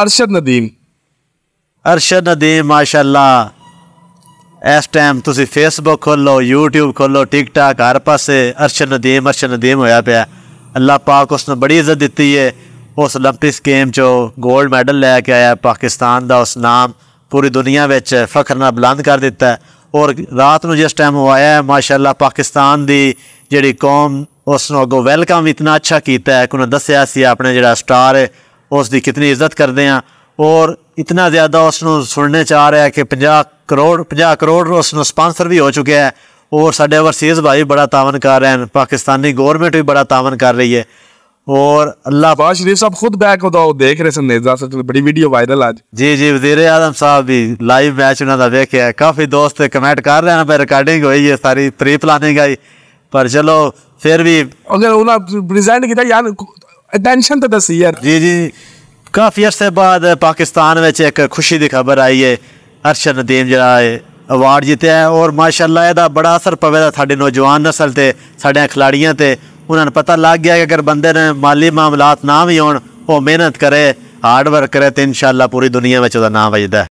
अरशद नदीम अरशद नदीम माशाला इस टाइम तुम फेसबुक खोलो यूट्यूब खोलो टिकटॉक हर पास अरशद नदीम अरशद नदीम होया पे अल्लाह पाक उसने बड़ी इज्जत दी है उस ओलंपिक गेम चो गोल्ड मैडल लैके आया पाकिस्तान का उस नाम पूरी दुनिया में फखर बुलंद कर दिता है और रात में जिस टाइम वो आया है माशाला पाकिस्तान की जी कौम उसने अगों वेलकम इतना अच्छा किया है कि उन्हें दसिया अपने जोड़ा स्टार है उसकी कितनी इज्जत करते हैं और इतना ज़्यादा उसनों सुनने च रहा है कि पाँ करोड़ पाँ करोड़ उसनों स्पॉन्सर भी हो चुके हैं और साढ़े ओवरसीज़ भाई बड़ा तावन कर रहे हैं पाकिस्तानी गोरमेंट भी बड़ा तावन कर रही है और अल्लाह बाज शरीफ साहब खुद बैक होता देख रहे संदेजा बड़ी वीडियो वायरल आज जी जी वजीर आजम साहब भी लाइव मैच उन्होंने देखा काफ़ी दोस्त कमेंट कर रहे हैं भाई रिकॉर्डिंग हुई है सारी प्री प्लानिंग आई पर चलो फिर भी अगर उन्हें प्रेजेंट किया यार टेंशन तो दस यार जी जी काफ़ी अरसे बाद पाकिस्तान में एक खुशी की खबर आई है अरशद नदीम जरा अवार्ड जितया है और माशाला यदा बड़ा असर पवेगा साढ़े नौजवान नस्ल से साढ़िया खिलाड़ियों से उन्होंने पता लग गया कि अगर बंदे ने माली मामलात ना भी हो मेहनत करे हार्ड वर्क करे तो इन शाला पूरी दुनिया में नाम वजद है